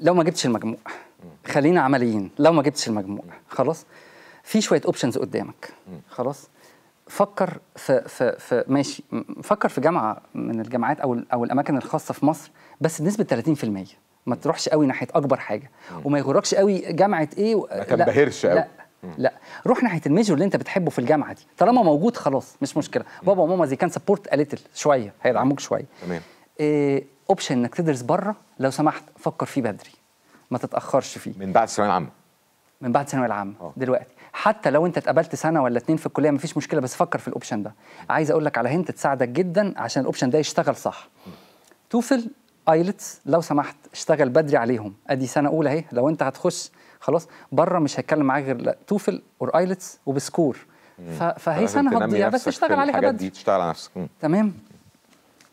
لو ما جبتش المجموع خلينا عمليين لو ما جبتش المجموع خلاص في شويه اوبشنز قدامك خلاص فكر في في في ماشي فكر في جامعه من الجامعات او او الاماكن الخاصه في مصر بس بنسبه 30% ما تروحش قوي ناحيه اكبر حاجه وما يغركش قوي جامعه ايه و... ما تنبهرش قوي لا لا روح ناحيه الميجور اللي انت بتحبه في الجامعه دي طالما موجود خلاص مش مشكله بابا وماما زي كان سبورت ا ليتل شويه هيدعموك شويه تمام إيه اوبشن انك تدرس بره لو سمحت فكر فيه بدري ما تتاخرش فيه من بعد الثانويه العامه من بعد الثانويه العامه آه. دلوقتي حتى لو انت اتقبلت سنه ولا اتنين في الكليه مفيش مشكله بس فكر في الاوبشن ده عايز اقول لك على هنت تساعدك جدا عشان الاوبشن ده يشتغل صح توفل ايلتس لو سمحت اشتغل بدري عليهم ادي سنه اولى اهي لو انت هتخش خلاص بره مش هتكلم معاك غير توفل اور ايلتس وبسكور فهي سنه هتضيع بس اشتغل عليها بدري تشتغل على نفسك تمام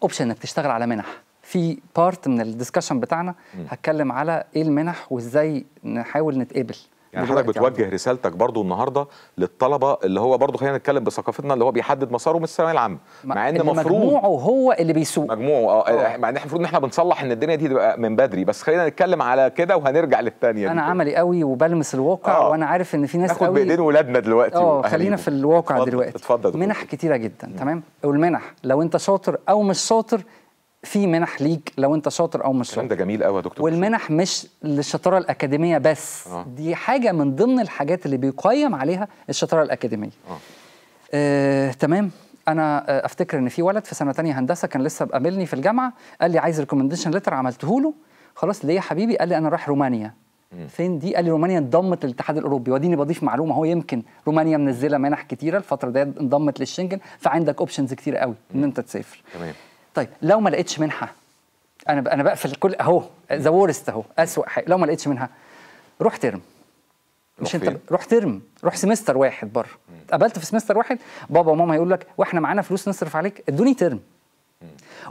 اوبشن انك تشتغل على منح في بارت من الدسكشن بتاعنا هتكلم على ايه المنح وازاي نحاول نتقبل يعني حضرتك بتوجه يعني. رسالتك برضو النهارده للطلبه اللي هو برضو خلينا نتكلم بثقافتنا اللي هو بيحدد مساره من الثانويه العامه مع ان المفروض مجموعه هو اللي بيسوق مجموعه اه, آه. مع ان احنا المفروض ان احنا بنصلح ان الدنيا دي تبقى من بدري بس خلينا نتكلم على كده وهنرجع للثانيه انا عملي قوي وبلمس الواقع أوه. وانا عارف ان في ناس قوي ناخد بايدين ولادنا دلوقتي اه خلينا في الواقع اتفضل دلوقتي اتفضل منح كتيره جدا تمام والمنح لو انت شاطر او مش شاطر في منح ليك لو انت شاطر او مش شاطر ده جميل قوي يا دكتور والمنح مش للشطاره الاكاديميه بس آه. دي حاجه من ضمن الحاجات اللي بيقيم عليها الشطاره الاكاديميه آه. آه، تمام انا آه، افتكر ان في ولد في سنه تانية هندسه كان لسه بقابلني في الجامعه قال لي عايز ريكومنديشن لتر عملته له خلاص ليه يا حبيبي قال لي انا رايح رومانيا فين دي قال لي رومانيا انضمت للاتحاد الاوروبي واديني بضيف معلومه هو يمكن رومانيا منزله منح كتيره الفتره دي انضمت للشنجن فعندك اوبشنز كتير قوي ان انت تسافر تمام طيب لو ما لقيتش منحه انا انا بقفل كل اهو ذا وورست اهو اسوء حاجه لو ما لقيتش منحة روح ترم مش انت روح ترم روح سمستر واحد بره اتقبلت في سمستر واحد بابا وماما هيقول لك واحنا معانا فلوس نصرف عليك ادوني ترم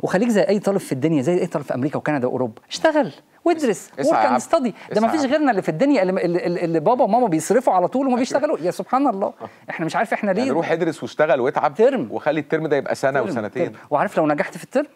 وخليك زي اي طالب في الدنيا زي اي طالب في امريكا وكندا واوروبا اشتغل وادرس وكان ستدي ستادي ده ما فيش غيرنا اللي في الدنيا اللي, اللي بابا وماما بيصرفوا على طول وما بيشتغلوا يا سبحان الله آه. احنا مش عارف احنا ليه يعني روح ادرس واشتغل واتعب ترم وخلي الترم ده يبقى سنه ترم وسنتين ترم. وعارف لو نجحت في الترم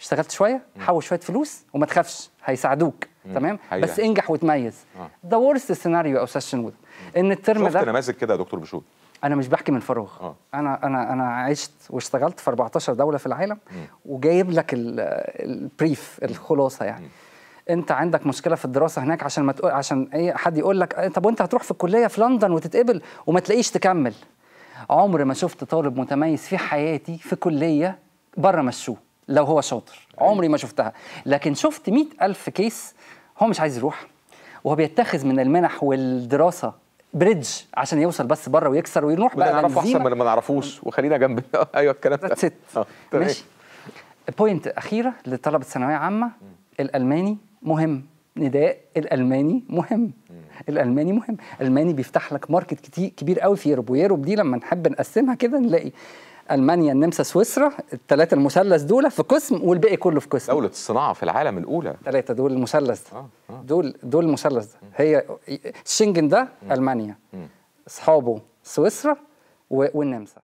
اشتغلت شويه حوش شويه فلوس وما تخافش هيساعدوك تمام حقيقة. بس انجح وتميز آه. ده ورست سيناريو يا استاذ شنود ان الترم ده شفت نماذج كده يا دكتور بشوت انا مش بحكي من فراغ آه. انا انا انا عشت واشتغلت في 14 دوله في العالم وجايب لك البريف الخلاصه يعني انت عندك مشكله في الدراسه هناك عشان ما تقول عشان اي حد يقول لك طب وانت هتروح في الكليه في لندن وتتقبل وما تلاقيش تكمل عمر ما شفت طالب متميز في حياتي في كليه بره مشوه لو هو شاطر أيوة. عمري ما شفتها لكن شفت مئة ألف كيس هو مش عايز يروح وهو بيتخذ من المنح والدراسه بريدج عشان يوصل بس بره ويكسر ويروح بقى نعرفه احسن من ما نعرفوش وخلينا جنب ايوه الكلام ده آه، ماشي بوينت اخيره لطلبه ثانويه عامه الالماني مهم نداء الالماني مهم الالماني مهم الالماني بيفتح لك ماركت كتير كبير قوي في يوروب ويوروب دي لما نحب نقسمها كده نلاقي المانيا النمسا سويسرا الثلاثه المثلث دول في قسم والباقي كله في قسم دوله الصناعه في العالم الاولى الثلاثه دول المثلث ده آه آه. دول دول المثلث ده هي شنجن ده المانيا اصحابه سويسرا والنمسا